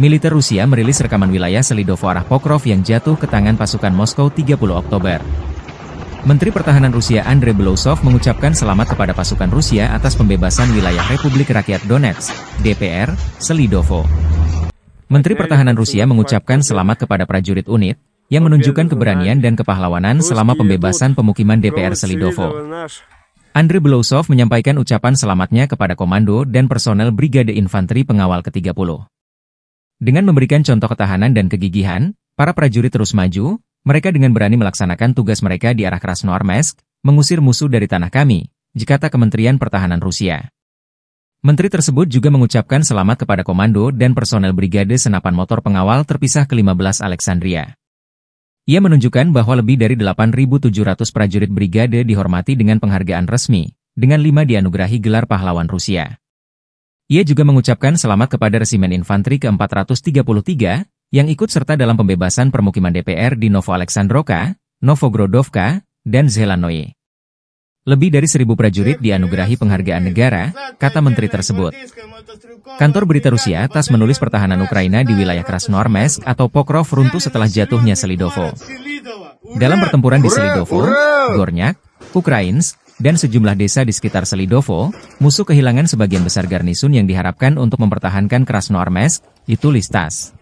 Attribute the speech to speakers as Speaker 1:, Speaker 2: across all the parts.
Speaker 1: militer Rusia merilis rekaman wilayah Selidovo arah Pokrov yang jatuh ke tangan pasukan Moskow 30 Oktober. Menteri Pertahanan Rusia Andrei Belousov mengucapkan selamat kepada pasukan Rusia atas pembebasan wilayah Republik Rakyat Donetsk, DPR, Selidovo. Menteri Pertahanan Rusia mengucapkan selamat kepada prajurit unit, yang menunjukkan keberanian dan kepahlawanan selama pembebasan pemukiman DPR Selidovo. Andrei Belousov menyampaikan ucapan selamatnya kepada komando dan personel Brigade Infanteri Pengawal ke-30. Dengan memberikan contoh ketahanan dan kegigihan, para prajurit terus maju, mereka dengan berani melaksanakan tugas mereka di arah Krasnoarmesk, mengusir musuh dari tanah kami, jikata Kementerian Pertahanan Rusia. Menteri tersebut juga mengucapkan selamat kepada komando dan personel Brigade Senapan Motor Pengawal terpisah ke-15 Alexandria. Ia menunjukkan bahwa lebih dari 8.700 prajurit Brigade dihormati dengan penghargaan resmi, dengan lima dianugerahi gelar pahlawan Rusia. Ia juga mengucapkan selamat kepada Resimen Infanteri ke-433 yang ikut serta dalam pembebasan permukiman DPR di Novo Aleksandroka, Novo Grodovka, dan Zelanoye. Lebih dari seribu prajurit dianugerahi penghargaan negara, kata menteri tersebut. Kantor berita Rusia TAS menulis pertahanan Ukraina di wilayah Krasnormesk atau Pokrov runtuh setelah jatuhnya Selidovo. Dalam pertempuran di Selidovo, Gornyak, Ukrains, dan sejumlah desa di sekitar Selidovo, musuh kehilangan sebagian besar garnisun yang diharapkan untuk mempertahankan Krasno Krasnoarmesk, itu Listas.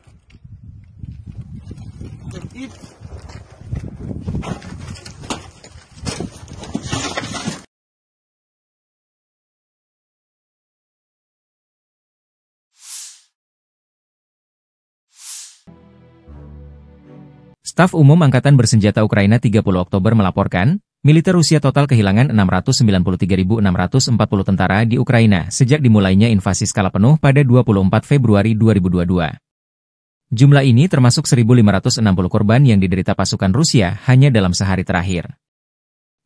Speaker 1: Staf Umum Angkatan Bersenjata Ukraina 30 Oktober melaporkan, Militer Rusia total kehilangan 693.640 tentara di Ukraina sejak dimulainya invasi skala penuh pada 24 Februari 2022. Jumlah ini termasuk 1.560 korban yang diderita pasukan Rusia hanya dalam sehari terakhir.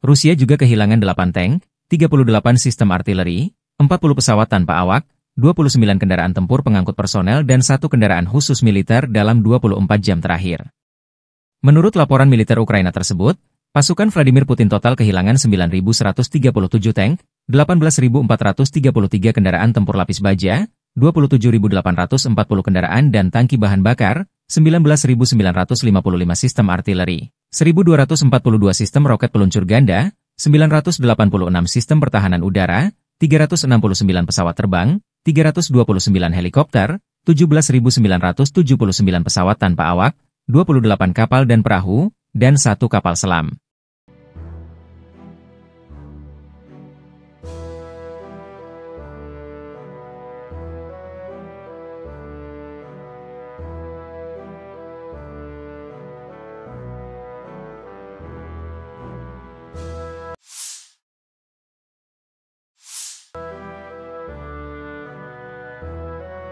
Speaker 1: Rusia juga kehilangan 8 tank, 38 sistem artileri, 40 pesawat tanpa awak, 29 kendaraan tempur pengangkut personel dan satu kendaraan khusus militer dalam 24 jam terakhir. Menurut laporan militer Ukraina tersebut, Pasukan Vladimir Putin total kehilangan 9.137 tank, 18.433 kendaraan tempur lapis baja, 27.840 kendaraan dan tangki bahan bakar, 19.955 sistem artileri, 1.242 sistem roket peluncur ganda, 986 sistem pertahanan udara, 369 pesawat terbang, 329 helikopter, 17.979 pesawat tanpa awak, 28 kapal dan perahu, dan satu kapal selam.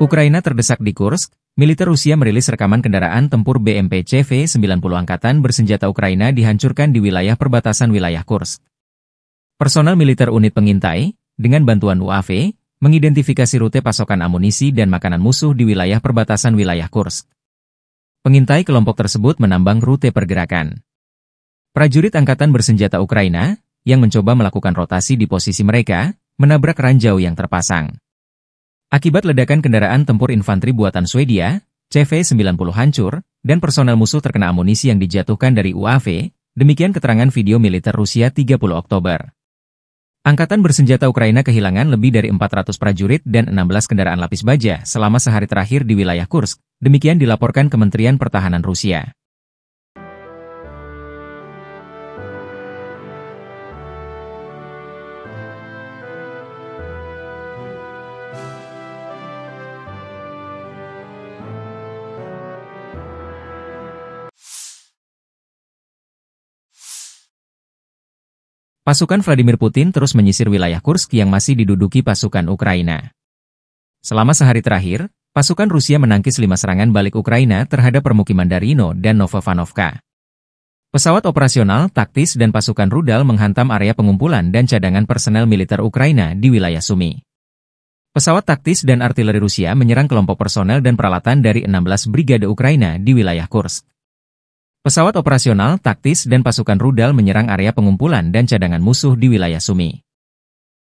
Speaker 1: Ukraina terdesak di Kursk, militer Rusia merilis rekaman kendaraan tempur BMP CV-90 angkatan bersenjata Ukraina dihancurkan di wilayah perbatasan wilayah Kursk. Personal militer unit pengintai, dengan bantuan UAV, mengidentifikasi rute pasokan amunisi dan makanan musuh di wilayah perbatasan wilayah Kursk. Pengintai kelompok tersebut menambang rute pergerakan. Prajurit angkatan bersenjata Ukraina, yang mencoba melakukan rotasi di posisi mereka, menabrak ranjau yang terpasang. Akibat ledakan kendaraan tempur infanteri buatan Swedia, CV-90 hancur, dan personel musuh terkena amunisi yang dijatuhkan dari UAV, demikian keterangan video militer Rusia 30 Oktober. Angkatan bersenjata Ukraina kehilangan lebih dari 400 prajurit dan 16 kendaraan lapis baja selama sehari terakhir di wilayah Kursk, demikian dilaporkan Kementerian Pertahanan Rusia. Pasukan Vladimir Putin terus menyisir wilayah Kursk yang masih diduduki pasukan Ukraina. Selama sehari terakhir, pasukan Rusia menangkis lima serangan balik Ukraina terhadap permukiman Darino dan Novovanovka. Pesawat operasional, taktis dan pasukan rudal menghantam area pengumpulan dan cadangan personel militer Ukraina di wilayah Sumi. Pesawat taktis dan artileri Rusia menyerang kelompok personel dan peralatan dari 16 brigade Ukraina di wilayah Kursk. Pesawat operasional, taktis dan pasukan rudal menyerang area pengumpulan dan cadangan musuh di wilayah Sumi.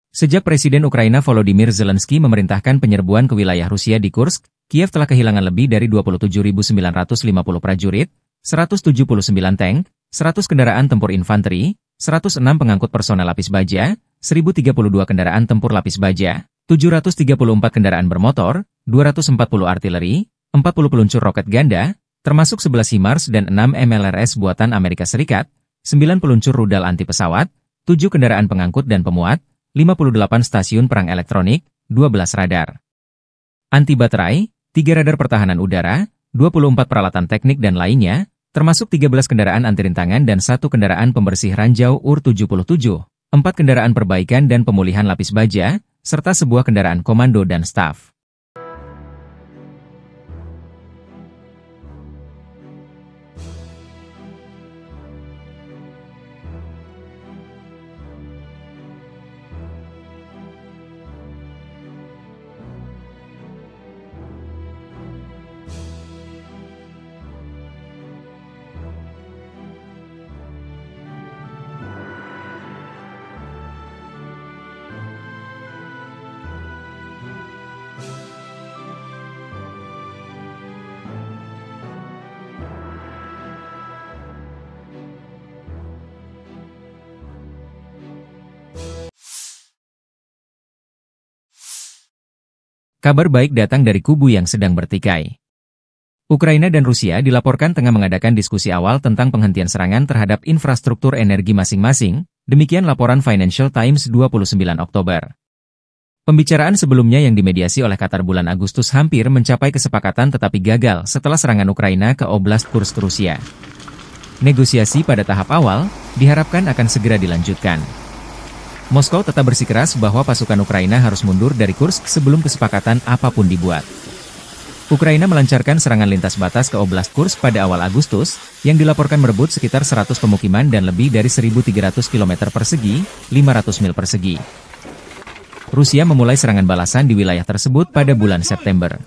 Speaker 1: Sejak Presiden Ukraina Volodymyr Zelensky memerintahkan penyerbuan ke wilayah Rusia di Kursk, Kiev telah kehilangan lebih dari 27.950 prajurit, 179 tank, 100 kendaraan tempur infanteri, 106 pengangkut personel lapis baja, 1.032 kendaraan tempur lapis baja, 734 kendaraan bermotor, 240 artileri, 40 peluncur roket ganda, termasuk 11 HIMARS dan 6 MLRS buatan Amerika Serikat, 9 peluncur rudal anti pesawat, 7 kendaraan pengangkut dan pemuat, 58 stasiun perang elektronik, 12 radar. Anti baterai, 3 radar pertahanan udara, 24 peralatan teknik dan lainnya, termasuk 13 kendaraan anti rintangan dan 1 kendaraan pembersih ranjau UR-77, 4 kendaraan perbaikan dan pemulihan lapis baja, serta sebuah kendaraan komando dan staf. Kabar baik datang dari kubu yang sedang bertikai. Ukraina dan Rusia dilaporkan tengah mengadakan diskusi awal tentang penghentian serangan terhadap infrastruktur energi masing-masing, demikian laporan Financial Times 29 Oktober. Pembicaraan sebelumnya yang dimediasi oleh Qatar bulan Agustus hampir mencapai kesepakatan tetapi gagal setelah serangan Ukraina ke Oblast Kursk Rusia. Negosiasi pada tahap awal diharapkan akan segera dilanjutkan. Moskow tetap bersikeras bahwa pasukan Ukraina harus mundur dari kurs sebelum kesepakatan apapun dibuat. Ukraina melancarkan serangan lintas batas ke Oblast Kurs pada awal Agustus, yang dilaporkan merebut sekitar 100 pemukiman dan lebih dari 1.300 km persegi, 500 mil persegi. Rusia memulai serangan balasan di wilayah tersebut pada bulan September.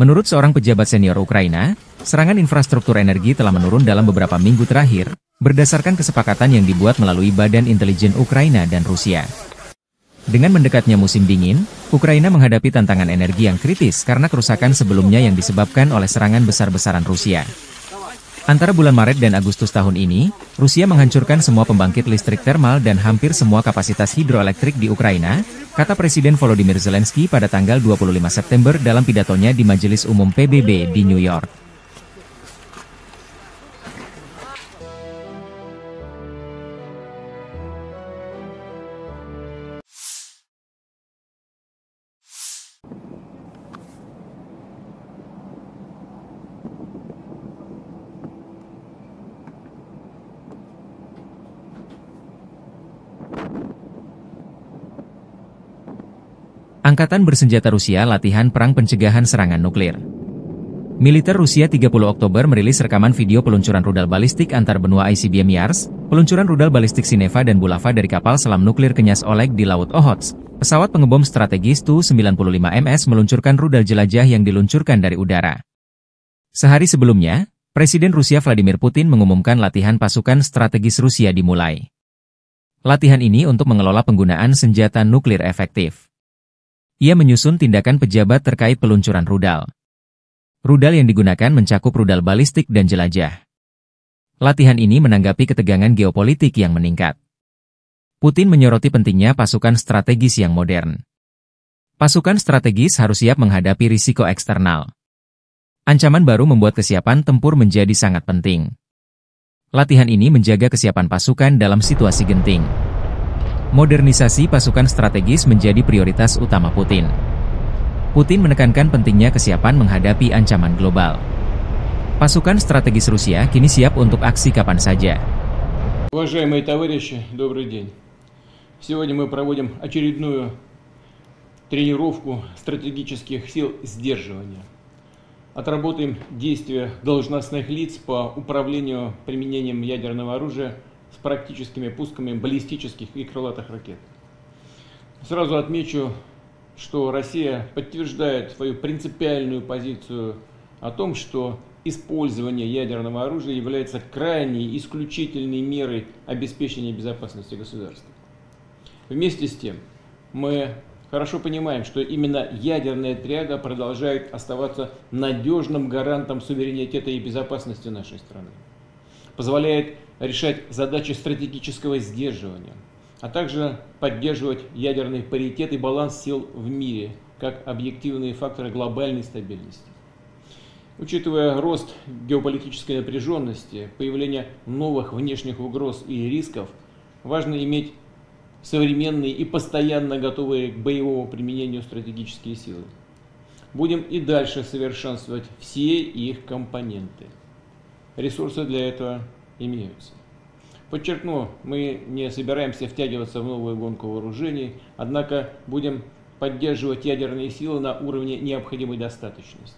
Speaker 1: Menurut seorang pejabat senior Ukraina, Serangan infrastruktur energi telah menurun dalam beberapa minggu terakhir, berdasarkan kesepakatan yang dibuat melalui Badan Intelijen Ukraina dan Rusia. Dengan mendekatnya musim dingin, Ukraina menghadapi tantangan energi yang kritis karena kerusakan sebelumnya yang disebabkan oleh serangan besar-besaran Rusia. Antara bulan Maret dan Agustus tahun ini, Rusia menghancurkan semua pembangkit listrik termal dan hampir semua kapasitas hidroelektrik di Ukraina, kata Presiden Volodymyr Zelensky pada tanggal 25 September dalam pidatonya di Majelis Umum PBB di New York. Angkatan Bersenjata Rusia latihan perang pencegahan serangan nuklir. Militer Rusia 30 Oktober merilis rekaman video peluncuran rudal balistik antar benua ICBM Yars, peluncuran rudal balistik Sineva dan Bulava dari kapal selam nuklir Kenyas Oleg di Laut Ohots, Pesawat pengebom strategis Tu-95MS meluncurkan rudal jelajah yang diluncurkan dari udara. Sehari sebelumnya, Presiden Rusia Vladimir Putin mengumumkan latihan pasukan strategis Rusia dimulai. Latihan ini untuk mengelola penggunaan senjata nuklir efektif. Ia menyusun tindakan pejabat terkait peluncuran rudal. Rudal yang digunakan mencakup rudal balistik dan jelajah. Latihan ini menanggapi ketegangan geopolitik yang meningkat. Putin menyoroti pentingnya pasukan strategis yang modern. Pasukan strategis harus siap menghadapi risiko eksternal. Ancaman baru membuat kesiapan tempur menjadi sangat penting. Latihan ini menjaga kesiapan pasukan dalam situasi genting. Modernisasi pasukan strategis menjadi prioritas utama Putin. Putin menekankan pentingnya kesiapan menghadapi ancaman global. Pasukan strategis Rusia kini siap untuk aksi kapan saja.
Speaker 2: Уважаемые товарищи, добрый день. Сегодня мы проводим очередную тренировку стратегических сил сдерживания. Отработаем действия должностных лиц по управлению применением ядерного оружия – с практическими пусками баллистических и крылатых ракет. Сразу отмечу, что Россия подтверждает свою принципиальную позицию о том, что использование ядерного оружия является крайней, исключительной мерой обеспечения безопасности государства. Вместе с тем, мы хорошо понимаем, что именно ядерная триада продолжает оставаться надежным гарантом суверенитета и безопасности нашей страны позволяет решать задачи стратегического сдерживания, а также поддерживать ядерный паритет и баланс сил в мире, как объективные факторы глобальной стабильности. Учитывая рост геополитической напряженности, появление новых внешних угроз и рисков, важно иметь современные и постоянно готовые к боевому применению стратегические силы. Будем и дальше совершенствовать все их компоненты ресурсы для этого имеются. Подчеркну, мы не собираемся втягиваться в новую гонку вооружений, однако будем поддерживать ядерные силы на уровне необходимой достаточности.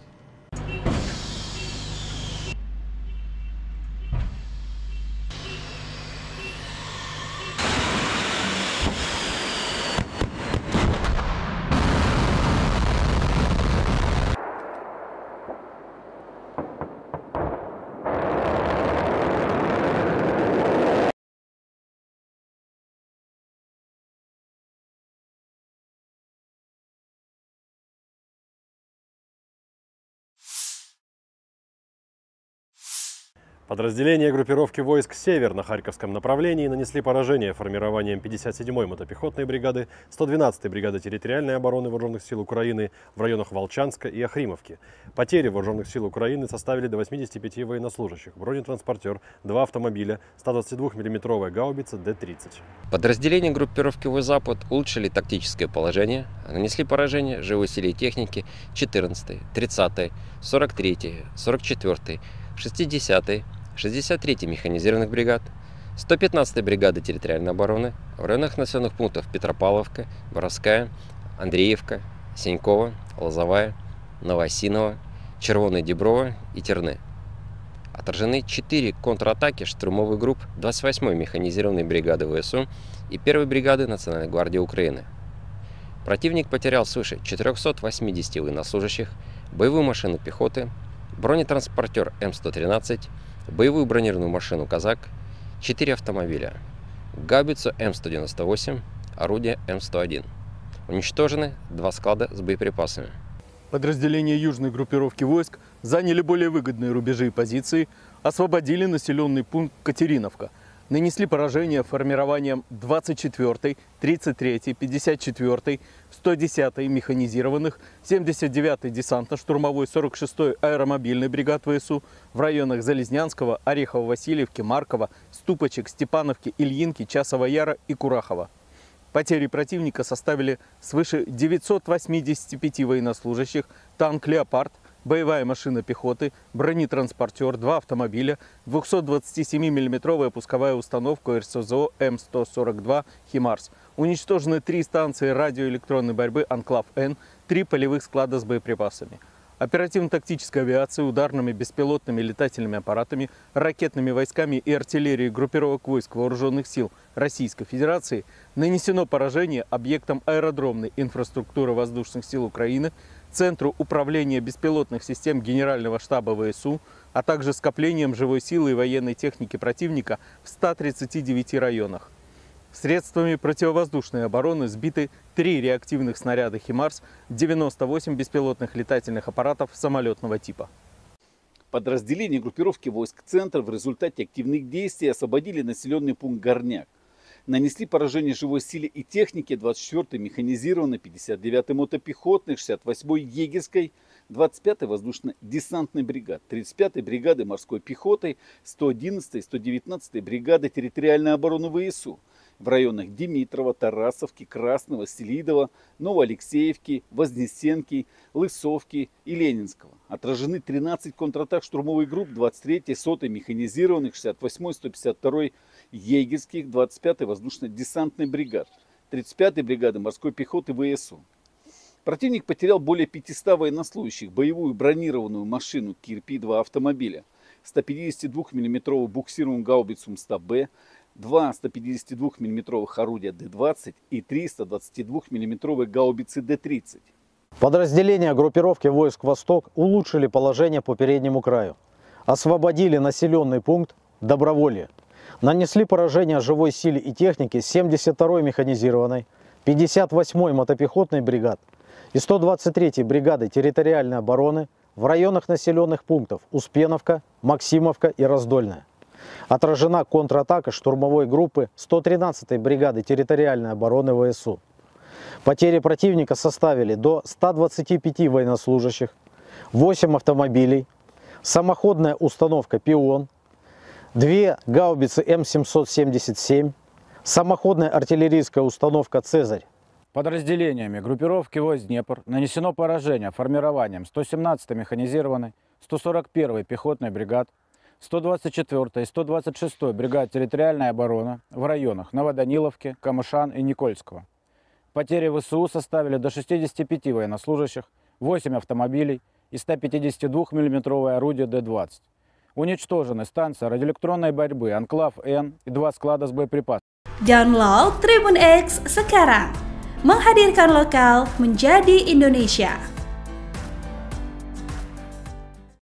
Speaker 3: Подразделения группировки войск «Север» на Харьковском направлении нанесли поражение формированием 57-й мотопехотной бригады, 112-й бригады территориальной обороны Вооруженных сил Украины в районах Волчанска и Охримовки. Потери Вооруженных сил Украины составили до 85 военнослужащих, бронетранспортер, два автомобиля, 122 миллиметровая гаубица Д-30. Подразделения группировки «Вой-Запад» улучшили тактическое положение, нанесли поражение живой силе и техники 14-й, 30-й, 43-й, 44-й, 60-й, 63-й механизированных бригад, 115-й бригады территориальной обороны в районах населенных пунктов Петропавловка, Боровская, Андреевка, Синькова, Лозовая, Новосинова, Червоная Деброва и Терны. Отражены 4 контратаки штурмовых групп 28-й механизированной бригады ВСУ и 1-й бригады Национальной гвардии Украины. Противник потерял свыше 480 военнослужащих, боевую машину пехоты, бронетранспортер М113, боевую бронированную машину «Казак», 4 автомобиля, габицу М198, орудие М101. Уничтожены два склада с боеприпасами.
Speaker 4: Подразделения южной группировки войск заняли более выгодные рубежи и позиции, освободили населенный пункт Катериновка – нанесли поражение формированием 24-й, 33-й, 54-й, 110-й механизированных, 79-й десантно-штурмовой, 46-й аэромобильной бригад ВСУ в районах Залезнянского, Орехово-Васильевки, Маркова, Ступочек, Степановки, Ильинки, Часова Яра и Курахова. Потери противника составили свыше 985 военнослужащих, танк «Леопард», боевая машина пехоты, бронетранспортер, два автомобиля, 227 миллиметровая пусковая установка РСЗО М142 «Химарс». Уничтожены три станции радиоэлектронной борьбы «Анклав-Н», три полевых склада с боеприпасами. Оперативно-тактической авиации, ударными беспилотными летательными аппаратами, ракетными войсками и артиллерией группировок войск Вооруженных сил Российской Федерации нанесено поражение объектам аэродромной инфраструктуры воздушных сил Украины – Центру управления беспилотных систем Генерального штаба ВСУ, а также скоплением живой силы и военной техники противника в 139 районах. Средствами противовоздушной обороны сбиты три реактивных снаряда «Химарс», 98 беспилотных летательных аппаратов самолетного
Speaker 5: типа. Подразделения группировки войск «Центр» в результате активных действий освободили населенный пункт Горняк нанесли поражение живой силе и технике 24-й механизированной, 59-й мотопехотной, 68-й егерской, 25-й воздушно-десантной бригад, 35-й бригады морской пехоты, 111-й, 119-й бригады территориальной обороны ВСУ в районах Димитрова, Тарасовки, Красного, Селидова, Новоалексеевки, Вознесенки, Лысовки и Ленинского. Отражены 13 контратак штурмовых групп 23-й, 100-й механизированных, 68-й, 152-й егерских 25-й воздушно десантный бригад, 35-й бригады морской пехоты ВСУ. Противник потерял более 500 военнослужащих, боевую бронированную машину «Кирпи-2» автомобиля, 152 миллиметровую буксируемую гаубицу МСТА-Б, два 152 миллиметровых орудия Д-20 и 322 миллиметровые гаубицы Д-30.
Speaker 4: Подразделения группировки войск «Восток» улучшили положение по переднему краю, освободили населенный пункт Доброволье нанесли поражение живой силе и технике 72-й механизированной, 58-й мотопехотной бригад и 123-й бригады территориальной обороны в районах населенных пунктов Успеновка, Максимовка и Раздольная. Отражена контратака штурмовой группы 113-й бригады территориальной обороны ВСУ. Потери противника составили до 125 военнослужащих, 8 автомобилей, самоходная установка «Пион», две гаубицы М777, самоходная артиллерийская установка «Цезарь».
Speaker 2: Подразделениями группировки «Войс Днепр» нанесено поражение формированием 117-й механизированной, 141-й пехотной бригад, 124-й и 126-й бригад территориальной обороны в районах Новоданиловки, Камышан и Никольского. Потери ВСУ составили до 65 военнослужащих, 8 автомобилей и 152 миллиметровое орудие Д-20. Уничтожены станция радиоэлектронной борьбы «Анклав Н» и два склада с боеприпасами.
Speaker 3: Download Tribun X sekarang. Menghadirkan lokal menjadi Indonesia.